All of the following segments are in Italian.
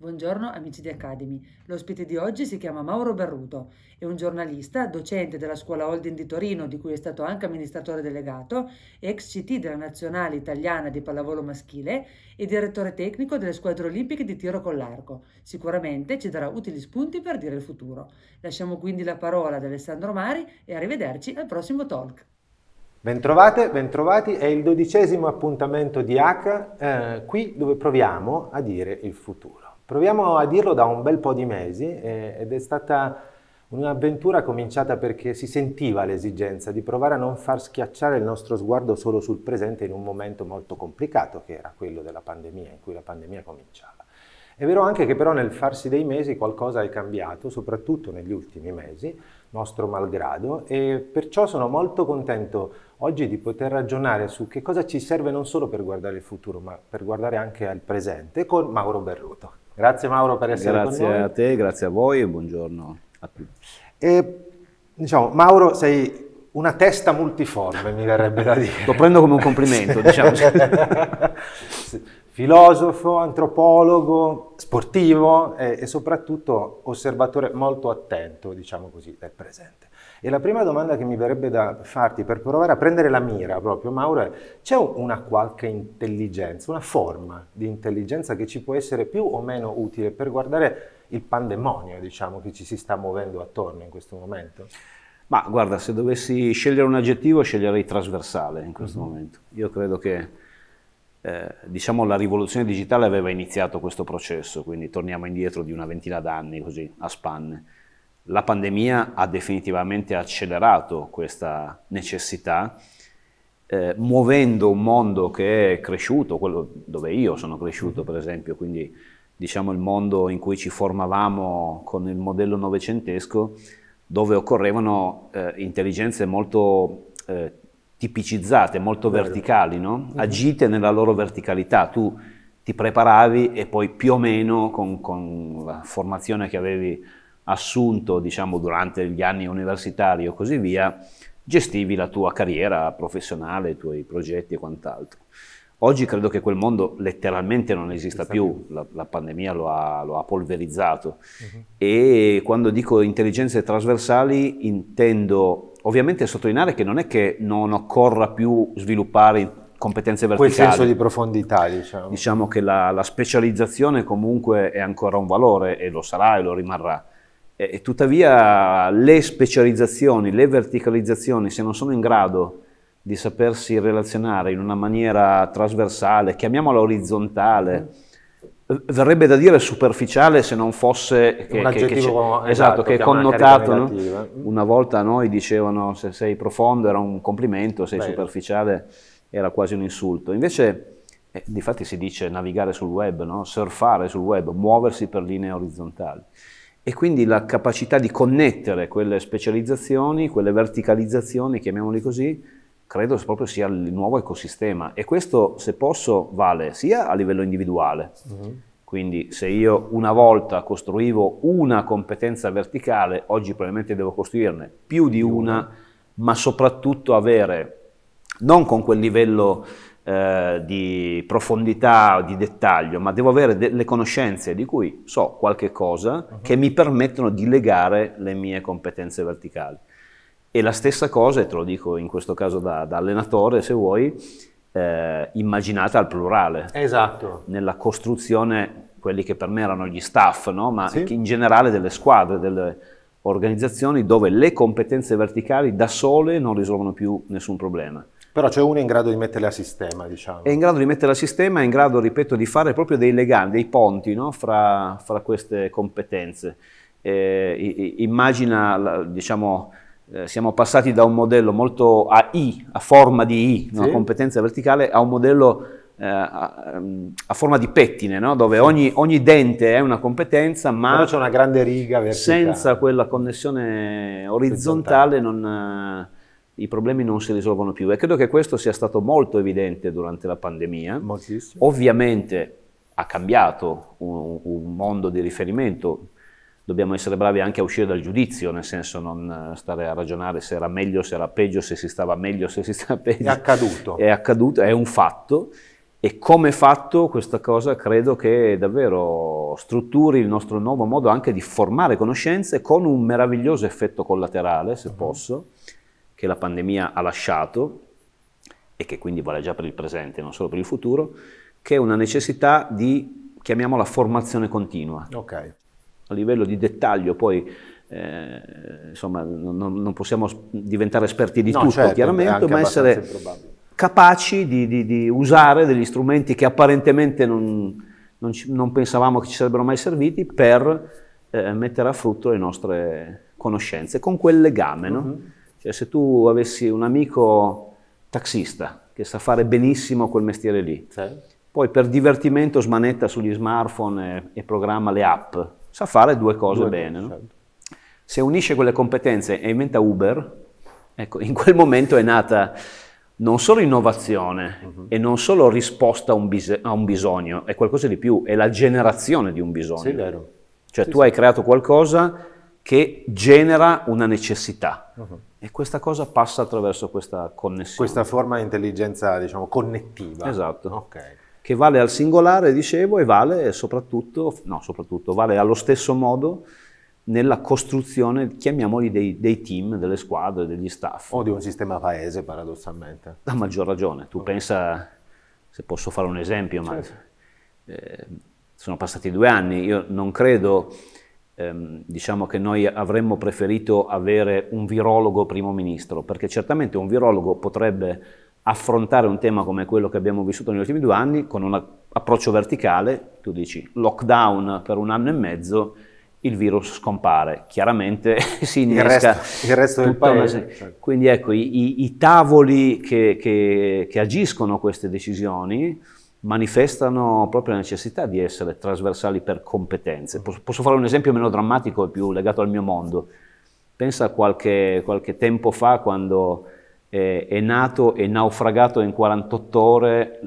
Buongiorno amici di Academy. L'ospite di oggi si chiama Mauro Berruto, è un giornalista, docente della scuola Holding di Torino, di cui è stato anche amministratore delegato, ex CT della Nazionale Italiana di Pallavolo Maschile e direttore tecnico delle squadre olimpiche di tiro con l'arco. Sicuramente ci darà utili spunti per dire il futuro. Lasciamo quindi la parola ad Alessandro Mari e arrivederci al prossimo talk. Bentrovate, bentrovati, è il dodicesimo appuntamento di H, eh, qui dove proviamo a dire il futuro. Proviamo a dirlo da un bel po' di mesi eh, ed è stata un'avventura cominciata perché si sentiva l'esigenza di provare a non far schiacciare il nostro sguardo solo sul presente in un momento molto complicato che era quello della pandemia, in cui la pandemia cominciava. È vero anche che però nel farsi dei mesi qualcosa è cambiato, soprattutto negli ultimi mesi, nostro malgrado, e perciò sono molto contento oggi di poter ragionare su che cosa ci serve non solo per guardare il futuro, ma per guardare anche al presente con Mauro Berruto. Grazie Mauro per essere grazie con noi. Grazie a te, grazie a voi e buongiorno a tutti. E, diciamo, Mauro, sei una testa multiforme, mi verrebbe da dire. Lo prendo come un complimento, diciamo. Filosofo, antropologo, sportivo e, e soprattutto osservatore molto attento, diciamo così, del presente. E la prima domanda che mi verrebbe da farti per provare a prendere la mira proprio, Mauro, è c'è una qualche intelligenza, una forma di intelligenza che ci può essere più o meno utile per guardare il pandemonio, diciamo, che ci si sta muovendo attorno in questo momento? Ma guarda, se dovessi scegliere un aggettivo, sceglierei trasversale in questo mm -hmm. momento. Io credo che eh, diciamo la rivoluzione digitale aveva iniziato questo processo, quindi torniamo indietro di una ventina d'anni così a spanne. La pandemia ha definitivamente accelerato questa necessità, eh, muovendo un mondo che è cresciuto, quello dove io sono cresciuto per esempio, quindi diciamo il mondo in cui ci formavamo con il modello novecentesco, dove occorrevano eh, intelligenze molto eh, tipicizzate, molto Bello. verticali, no? Mhm. agite nella loro verticalità. Tu ti preparavi e poi più o meno con, con la formazione che avevi assunto diciamo, durante gli anni universitari o così via, gestivi la tua carriera professionale, i tuoi progetti e quant'altro. Oggi credo che quel mondo letteralmente non esista più, la, la pandemia lo ha, lo ha polverizzato uh-huh. e quando dico intelligenze trasversali intendo ovviamente sottolineare che non è che non occorra più sviluppare competenze verticali. Quel senso di profondità, diciamo. Diciamo che la, la specializzazione comunque è ancora un valore e lo sarà e lo rimarrà e tuttavia le specializzazioni, le verticalizzazioni, se non sono in grado di sapersi relazionare in una maniera trasversale, chiamiamola orizzontale, verrebbe da dire superficiale se non fosse che, che, che esatto, esatto, che è connotato. Una, no? Mm. una volta noi dicevano se sei profondo era un complimento, se sei superficiale era quasi un insulto. Invece, eh, difatti si dice navigare sul web, no? surfare sul web, muoversi per linee orizzontali e quindi la capacità di connettere quelle specializzazioni, quelle verticalizzazioni, chiamiamoli così, credo proprio sia il nuovo ecosistema e questo, se posso, vale sia a livello individuale. Mm-hmm. Quindi se io una volta costruivo una competenza verticale, oggi probabilmente devo costruirne più di una, ma soprattutto avere, non con quel livello eh, di profondità, di dettaglio, ma devo avere delle conoscenze di cui so qualche cosa uh-huh. che mi permettono di legare le mie competenze verticali. E la stessa cosa, e te lo dico in questo caso da, da allenatore, se vuoi, eh, immaginata al plurale. Esatto. Nella costruzione, quelli che per me erano gli staff, no? ma sì. in generale delle squadre, delle organizzazioni dove le competenze verticali da sole non risolvono più nessun problema. Però c'è uno in grado di metterle a sistema, diciamo. È in grado di metterle a sistema, è in grado, ripeto, di fare proprio dei legami, dei ponti no? fra, fra, queste competenze. Eh, immagina, diciamo, eh, siamo passati da un modello molto a I, a forma di I, sì. una competenza verticale, a un modello eh, a, ehm, a, forma di pettine, no? dove ogni, ogni, dente è una competenza, ma Però c'è una grande riga verticale. senza quella connessione orizzontale, orizzontale. non eh, i problemi non si risolvono più. E credo che questo sia stato molto evidente durante la pandemia. Moltissimo. Ovviamente ha cambiato un, un mondo di riferimento dobbiamo essere bravi anche a uscire dal giudizio, nel senso non eh, stare a ragionare se era meglio, se era peggio, se si stava meglio, se si stava peggio. È accaduto. È accaduto, è un fatto e come fatto questa cosa credo che davvero strutturi il nostro nuovo modo anche di formare conoscenze con un meraviglioso effetto collaterale, se uh-huh. posso, che la pandemia ha lasciato e che quindi vale già per il presente, non solo per il futuro, che è una necessità di, chiamiamola, formazione continua. Okay. A livello di dettaglio poi eh, insomma, non, non, possiamo diventare esperti di no, tutto, certo, chiaramente, ma essere capaci di, di, di, usare degli strumenti che apparentemente non, non, ci, non pensavamo che ci sarebbero mai serviti per eh, mettere a frutto le nostre conoscenze, con quel legame. Uh-huh. No? Mm-hmm. Cioè se tu avessi un amico taxista che sa fare benissimo quel mestiere lì, sì. poi per divertimento smanetta sugli smartphone e, e, programma le app, sa fare due cose due bene. Cose, no? certo. Se unisce quelle competenze e inventa Uber, ecco, in quel momento è nata non solo innovazione uh-huh. e non solo risposta a un, bis- a un, bisogno, è qualcosa di più, è la generazione di un bisogno. Sì, vero. Cioè sì, tu sì. hai creato qualcosa che genera una necessità. Uh-huh. E questa cosa passa attraverso questa connessione. Questa forma di intelligenza, diciamo, connettiva. Esatto. Okay. Che vale al singolare, dicevo, e vale soprattutto, no, soprattutto, vale allo stesso modo nella costruzione, chiamiamoli, dei, dei, team, delle squadre, degli staff. O di un sistema paese, paradossalmente. A maggior ragione. Tu okay. pensa, se posso fare un esempio, certo. ma eh, sono passati due anni, io non credo Ehm, diciamo che noi avremmo preferito avere un virologo primo ministro, perché certamente un virologo potrebbe affrontare un tema come quello che abbiamo vissuto negli ultimi due anni con un approccio verticale, tu dici lockdown per un anno e mezzo, il virus scompare, chiaramente si innesca il resto, il resto del paese. Una... Certo. Quindi ecco, i, i tavoli che, che, che agiscono queste decisioni manifestano proprio la necessità di essere trasversali per competenze. Posso, posso fare un esempio meno drammatico e più legato al mio mondo. Pensa a qualche, qualche tempo fa quando eh, è nato e naufragato in 48 ore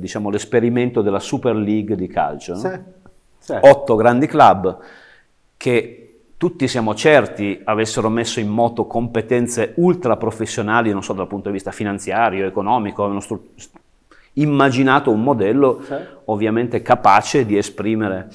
diciamo, l'esperimento diciamo, della Super League di calcio. No? Sì, sì. Otto grandi club che tutti siamo certi avessero messo in moto competenze ultra professionali, non so dal punto di vista finanziario, economico, avevano immaginato un modello sì. ovviamente capace di esprimere.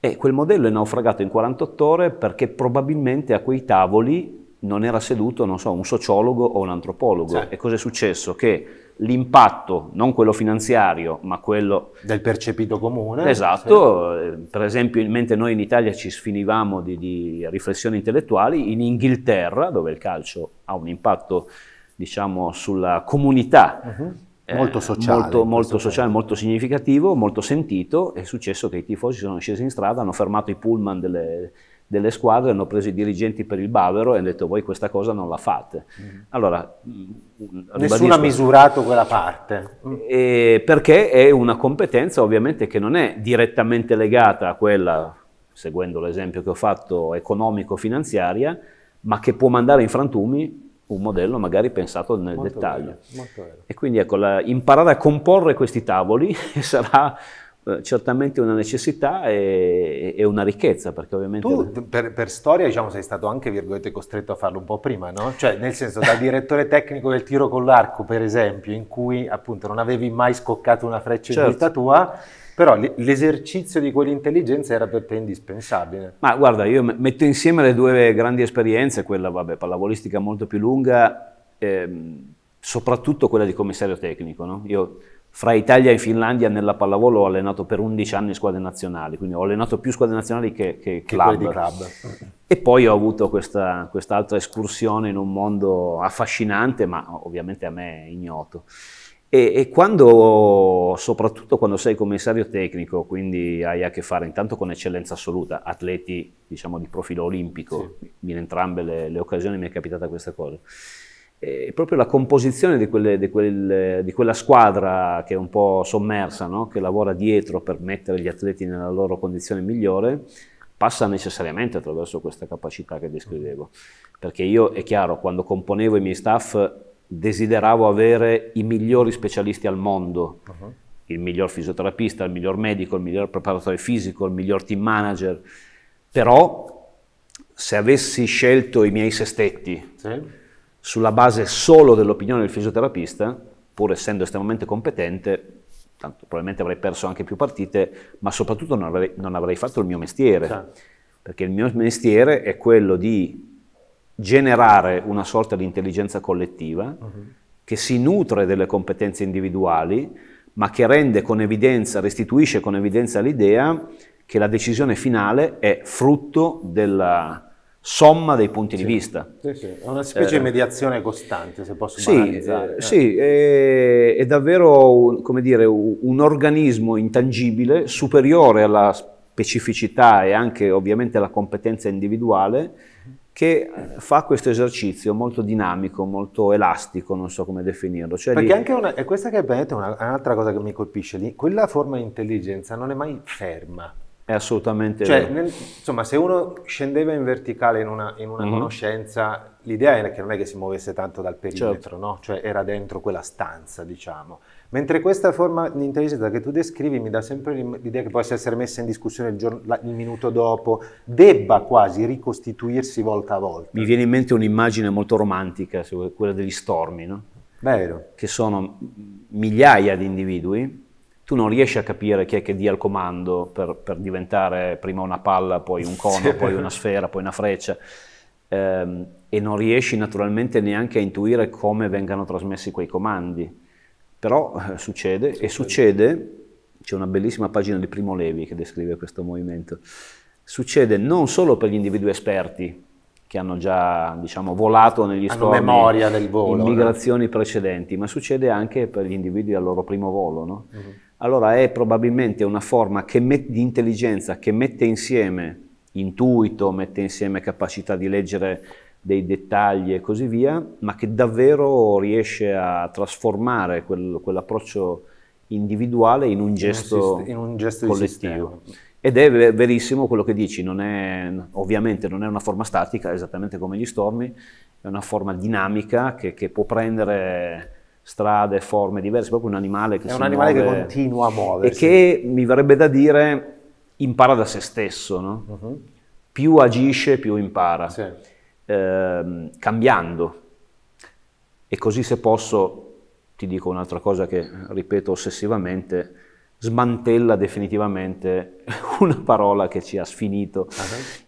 E quel modello è naufragato in 48 ore perché probabilmente a quei tavoli non era seduto, non so, un sociologo o un antropologo. Sì. E cosa è successo? Che l'impatto, non quello finanziario, ma quello... Del percepito comune. Esatto, sì. Eh, per esempio mentre noi in Italia ci sfinivamo di, di riflessioni intellettuali, in Inghilterra, dove il calcio ha un impatto diciamo, sulla comunità uh mhm. -huh. Eh, molto sociale, molto, molto, sociale molto, significativo, molto sentito. È successo che i tifosi sono scesi in strada, hanno fermato i pullman delle, delle squadre, hanno preso i dirigenti per il bavero e hanno detto voi questa cosa non la fate. Mm. Allora, mm, Nessuno ha misurato quella parte. Eh, perché è una competenza ovviamente che non è direttamente legata a quella, seguendo l'esempio che ho fatto, economico-finanziaria, ma che può mandare in frantumi un modello magari pensato nel molto dettaglio. Bello, bello. E quindi ecco, la, imparare a comporre questi tavoli sarà eh, certamente una necessità e, e, una ricchezza perché ovviamente... Tu per, per, storia diciamo sei stato anche virgolette costretto a farlo un po' prima, no? Cioè nel senso da direttore tecnico del tiro con l'arco per esempio in cui appunto non avevi mai scoccato una freccia certo. in vita tua però l'esercizio di quell'intelligenza era per te indispensabile. Ma guarda, io metto insieme le due grandi esperienze, quella vabbè, pallavolistica molto più lunga, ehm, soprattutto quella di commissario tecnico. No? Io fra Italia e Finlandia nella pallavolo ho allenato per 11 anni squadre nazionali, quindi ho allenato più squadre nazionali che, che, che club. club. E poi ho avuto questa, quest'altra escursione in un mondo affascinante, ma ovviamente a me ignoto. E, e, quando, soprattutto quando sei commissario tecnico, quindi hai a che fare intanto con eccellenza assoluta, atleti diciamo di profilo olimpico, sì. in entrambe le, le, occasioni mi è capitata questa cosa. E proprio la composizione di, quelle, di, quelle, di, quella squadra che è un po' sommersa, no? che lavora dietro per mettere gli atleti nella loro condizione migliore, passa necessariamente attraverso questa capacità che descrivevo. Perché io, è chiaro, quando componevo i miei staff desideravo avere i migliori specialisti al mondo, uh-huh. il miglior fisioterapista, il miglior medico, il miglior preparatore fisico, il miglior team manager, però se avessi scelto i miei sestetti sì. sulla base solo dell'opinione del fisioterapista, pur essendo estremamente competente, tanto probabilmente avrei perso anche più partite, ma soprattutto non avrei, non avrei fatto il mio mestiere, sì. Certo. perché il mio mestiere è quello di generare una sorta di intelligenza collettiva uh-huh. che si nutre delle competenze individuali, ma che rende con evidenza, restituisce con evidenza l'idea che la decisione finale è frutto della somma dei punti sì. di vista. Sì, sì. È una specie eh, di mediazione costante, se posso sì, banalizzare. Eh, sì, è, è davvero un, come dire, un organismo intangibile superiore alla specificità e anche ovviamente alla competenza individuale che fa questo esercizio molto dinamico, molto elastico, non so come definirlo. Cioè Perché lì... anche una, questa che hai detto è, un'altra cosa che mi colpisce lì, quella forma di intelligenza non è mai ferma. È assolutamente cioè, nel, insomma, se uno scendeva in verticale in una, in una mm-hmm. conoscenza, l'idea era che non è che si muovesse tanto dal perimetro, certo. no? cioè era dentro quella stanza, diciamo. Mentre questa forma di intelligenza che tu descrivi mi dà sempre l'idea che possa essere messa in discussione il, giorno, il, minuto dopo, debba quasi ricostituirsi volta a volta. Mi viene in mente un'immagine molto romantica, quella degli stormi, no? Vero. Che sono migliaia di individui, tu non riesci a capire chi è che dia il comando per, per diventare prima una palla, poi un cono, poi una sfera, poi una freccia. Ehm, e non riesci naturalmente neanche a intuire come vengano trasmessi quei comandi però eh, succede, succede, e succede, c'è una bellissima pagina di Primo Levi che descrive questo movimento, succede non solo per gli individui esperti, che hanno già diciamo, volato negli storni memoria del volo, eh. in migrazioni no? precedenti, ma succede anche per gli individui al loro primo volo. No? Uh-huh. Allora è probabilmente una forma met- di intelligenza che mette insieme intuito, mette insieme capacità di leggere dei dettagli e così via, ma che davvero riesce a trasformare quel, quell'approccio individuale in un gesto, in un gesto collettivo. Ed è verissimo quello che dici, non è, ovviamente non è una forma statica, esattamente come gli stormi, è una forma dinamica che, che può prendere strade, forme diverse, proprio un animale che è si un animale che continua a muoversi. E che, mi verrebbe da dire, impara da se stesso, no? uh-huh. Più agisce, più impara. Sì eh, cambiando. E così se posso, ti dico un'altra cosa che ripeto ossessivamente, smantella definitivamente una parola che ci ha sfinito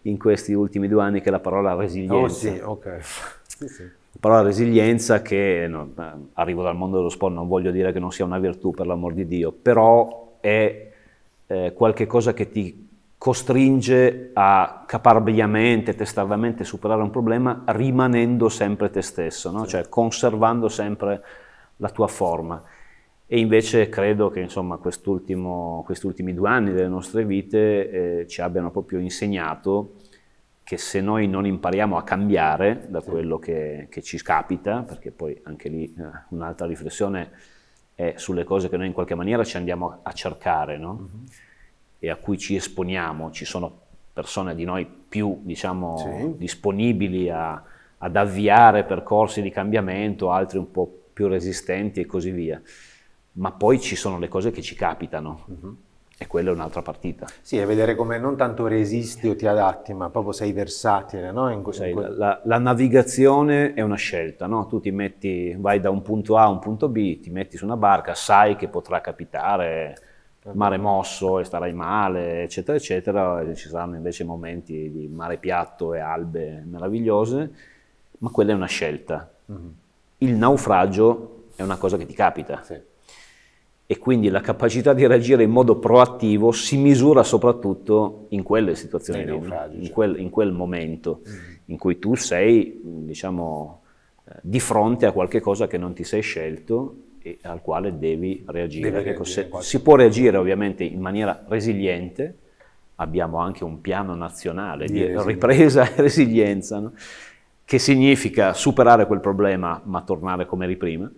in questi ultimi due anni, che è la parola resilienza. Oh sì, ok. Sì, sì. La parola resilienza che, no, arrivo dal mondo dello sport, non voglio dire che non sia una virtù, per l'amor di Dio, però è eh, qualche cosa che ti costringe a caparbiamente, testardamente superare un problema rimanendo sempre te stesso, no? sì. cioè conservando sempre la tua forma. E invece credo che insomma, questi ultimi due anni delle nostre vite eh, ci abbiano proprio insegnato che se noi non impariamo a cambiare da sì. quello che, che, ci capita, perché poi anche lì eh, un'altra riflessione è sulle cose che noi in qualche maniera ci andiamo a cercare, no? mm-hmm e a cui ci esponiamo, ci sono persone di noi più diciamo, sì. disponibili a, ad avviare percorsi di cambiamento, altri un po' più resistenti e così via. Ma poi ci sono le cose che ci capitano. Mm-hmm. E quella è un'altra partita. Sì, è vedere come non tanto resisti o ti adatti, ma proprio sei versatile, no? In, sei, in quel... la, la, navigazione è una scelta, no? Tu ti metti, vai da un punto A a un punto B, ti metti su una barca, sai che potrà capitare Esatto. mare mosso e starai male, eccetera, eccetera, ci saranno invece momenti di mare piatto e albe meravigliose, ma quella è una scelta. Mm-hmm. Il naufragio è una cosa che ti capita. Sì. E quindi la capacità di reagire in modo proattivo si misura soprattutto in quelle situazioni, lì, in, certo. quel, in, quel, momento mm-hmm. in cui tu sei, diciamo, eh, di fronte a qualche cosa che non ti sei scelto al quale devi reagire. Deve ecco, reagire se, si può reagire ovviamente in maniera resiliente, abbiamo anche un piano nazionale di, di ripresa e resilienza, no? che significa superare quel problema ma tornare come eri prima,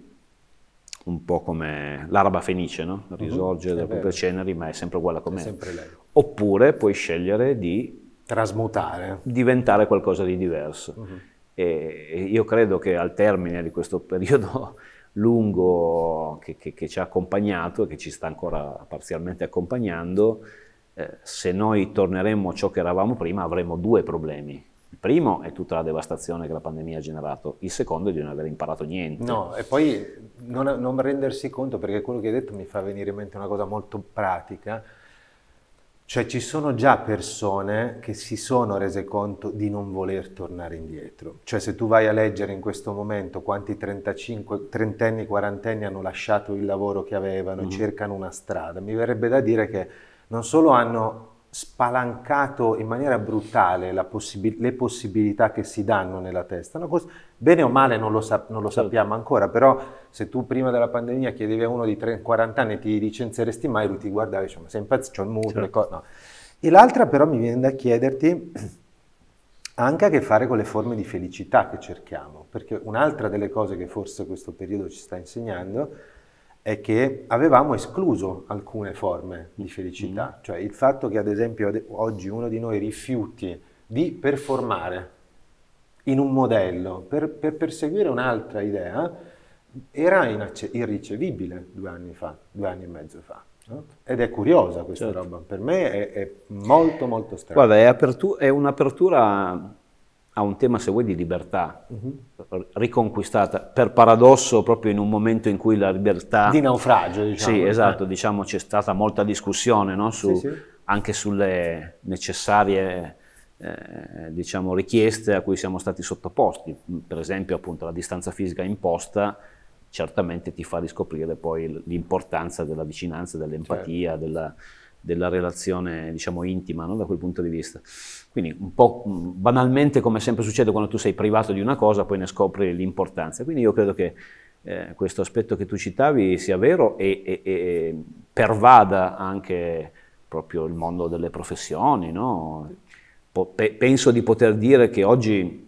un po' come l'araba fenice, no? Mhm, risorge uh-huh, dalle proprie ceneri ma è sempre uguale come era. Oppure puoi scegliere di trasmutare, diventare qualcosa di diverso. Uh-huh. E io credo che al termine di questo periodo lungo che, che, che ci ha accompagnato e che ci sta ancora parzialmente accompagnando, eh, se noi torneremmo a ciò che eravamo prima avremo due problemi. Il primo è tutta la devastazione che la pandemia ha generato, il secondo è di non aver imparato niente. No, e poi non, non rendersi conto, perché quello che hai detto mi fa venire in mente una cosa molto pratica, cioè ci sono già persone che si sono rese conto di non voler tornare indietro. Cioè se tu vai a leggere in questo momento quanti 35, trentenni, quarantenni hanno lasciato il lavoro che avevano, mm. cercano una strada, mi verrebbe da dire che non solo hanno spalancato in maniera brutale possib le possibilità che si danno nella testa. No, bene o male non lo, sa non lo certo. sappiamo ancora, però se tu prima della pandemia chiedevi a uno di 30, 40 anni ti licenzieresti mai, lui ti guardava e diceva ma sei impazzito, c'ho il muro, le certo. cose... No. E l'altra però mi viene da chiederti ha anche a che fare con le forme di felicità che cerchiamo, perché un'altra delle cose che forse questo periodo ci sta insegnando è è che avevamo escluso alcune forme di felicità, mm. cioè il fatto che ad esempio oggi uno di noi rifiuti di performare in un modello per, per perseguire un'altra idea era inacce- irricevibile due anni fa, due anni e mezzo fa. Ed è curiosa questa certo. roba, per me è, è molto molto strana. Guarda, è, apertu- è un'apertura a un tema, se vuoi, di libertà mhm. riconquistata, per paradosso proprio in un momento in cui la libertà... Di naufragio, diciamo. Sì, eh. esatto, diciamo c'è stata molta discussione no, su, sì, sì. anche sulle necessarie eh, diciamo, richieste a cui siamo stati sottoposti, per esempio appunto la distanza fisica imposta certamente ti fa riscoprire poi l'importanza della vicinanza, dell'empatia, certo. della della relazione diciamo intima no? da quel punto di vista. Quindi un po' banalmente come sempre succede quando tu sei privato di una cosa poi ne scopri l'importanza. Quindi io credo che eh, questo aspetto che tu citavi sia vero e, e, e pervada anche proprio il mondo delle professioni. No? Po- pe- penso di poter dire che oggi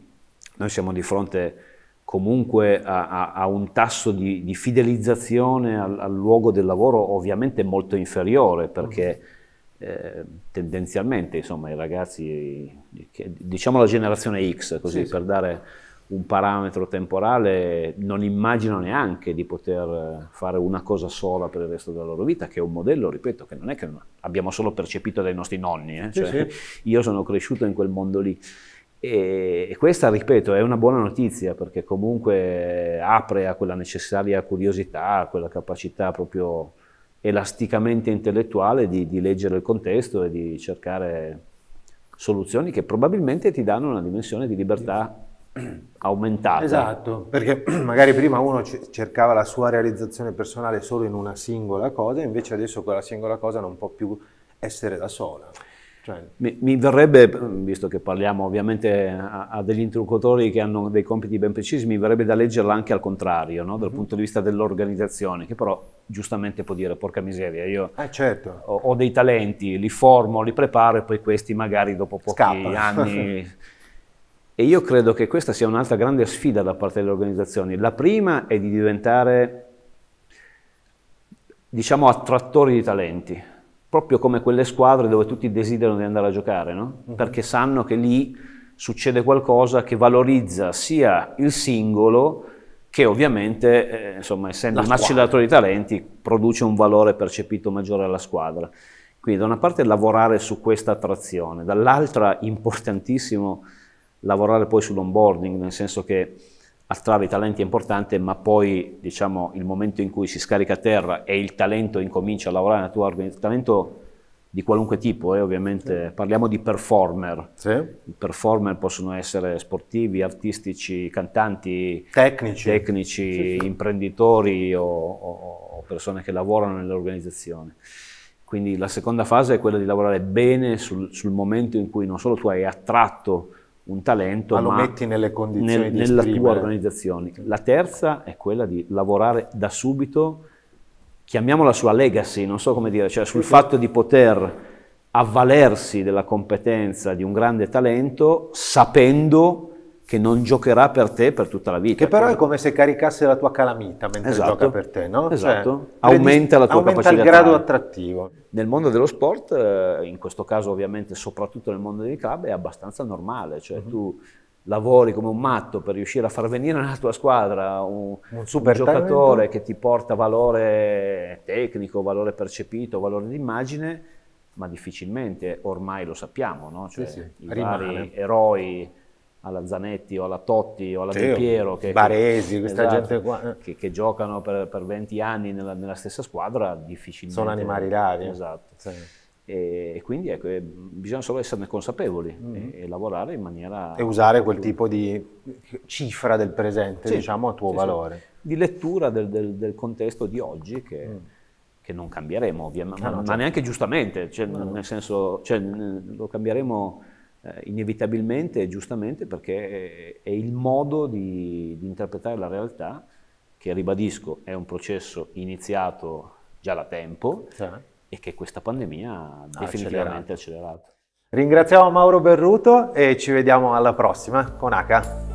noi siamo di fronte a comunque a, a, un tasso di, di fidelizzazione al, al, luogo del lavoro ovviamente molto inferiore perché mm. eh, tendenzialmente insomma, i ragazzi, diciamo la generazione X, così sì, per sì. dare un parametro temporale, non immagino neanche di poter fare una cosa sola per il resto della loro vita, che è un modello, ripeto, che non è che abbiamo solo percepito dai nostri nonni, eh? cioè, sì, io sono cresciuto in quel mondo lì. E questa, ripeto, è una buona notizia perché comunque apre a quella necessaria curiosità, a quella capacità proprio elasticamente intellettuale di, di leggere il contesto e di cercare soluzioni che probabilmente ti danno una dimensione di libertà aumentata. Esatto, perché magari prima uno cercava la sua realizzazione personale solo in una singola cosa, invece adesso quella singola cosa non può più essere da sola. Cioè... Mi, mi, verrebbe, visto che parliamo ovviamente a, a, degli interlocutori che hanno dei compiti ben precisi, mi verrebbe da leggerla anche al contrario, no? dal mhm. punto di vista dell'organizzazione, che però giustamente può dire, porca miseria, io eh, certo. ho, ho, dei talenti, li formo, li preparo e poi questi magari dopo pochi Scappa. anni... e io credo che questa sia un'altra grande sfida da parte delle organizzazioni. La prima è di diventare, diciamo, attrattori di talenti proprio come quelle squadre dove tutti desiderano di andare a giocare, no? Mhm. perché sanno che lì succede qualcosa che valorizza sia il singolo che ovviamente, eh, insomma, essendo un acceleratore di talenti, produce un valore percepito maggiore alla squadra. Quindi da una parte lavorare su questa attrazione, dall'altra importantissimo lavorare poi sull'onboarding, nel senso che attrarre i talenti è importante, ma poi diciamo, il momento in cui si scarica a terra e il talento incomincia a lavorare nella tua organizzazione, talento di qualunque tipo, eh, ovviamente sì. parliamo di performer. Sì. I performer possono essere sportivi, artistici, cantanti, tecnici, tecnici sì, imprenditori o, o persone che lavorano nell'organizzazione. Quindi la seconda fase è quella di lavorare bene sul, sul, momento in cui non solo tu hai attratto un talento, ma lo metti nelle condizioni nel, di nella esprimere. tua organizzazione. La terza è quella di lavorare da subito, chiamiamola sulla legacy, non so come dire, cioè sul fatto di poter avvalersi della competenza di un grande talento sapendo che non giocherà per te per tutta la vita. Che però è come se caricasse la tua calamita mentre esatto. gioca per te, no? Esatto, cioè, aumenta la tua aumenta capacità. Aumenta il grado attrattivo. Nel mondo dello sport, eh, in questo caso ovviamente soprattutto nel mondo dei club, è abbastanza normale, cioè mm-hmm. tu lavori come un matto per riuscire a far venire nella tua squadra un, un super un giocatore che ti porta valore tecnico, valore percepito, valore d'immagine, ma difficilmente ormai lo sappiamo, no? cioè, sì, sì. i rimane. vari eroi alla Zanetti o alla Totti o alla Teo, Del Piero, che, Baresi, questa esatto, gente qua. Eh. Che, che giocano per, per, 20 anni nella, nella, stessa squadra, difficilmente... Sono animali rari. Esatto. Sì. E, e, quindi ecco, bisogna solo esserne consapevoli mm-hmm. e, e, lavorare in maniera... E usare quel più. tipo di cifra del presente, sì, diciamo, a tuo sì, valore. Di lettura del, del, del, contesto di oggi che... Mm che non cambieremo ovviamente, ma, ma certo. neanche giustamente, cioè, no. nel senso, cioè, lo cambieremo eh, inevitabilmente e giustamente perché è, il modo di, di interpretare la realtà che, ribadisco, è un processo iniziato già da tempo sì. e che questa pandemia ha definitivamente accelerato. accelerato. Ringraziamo Mauro Berruto e ci vediamo alla prossima con H.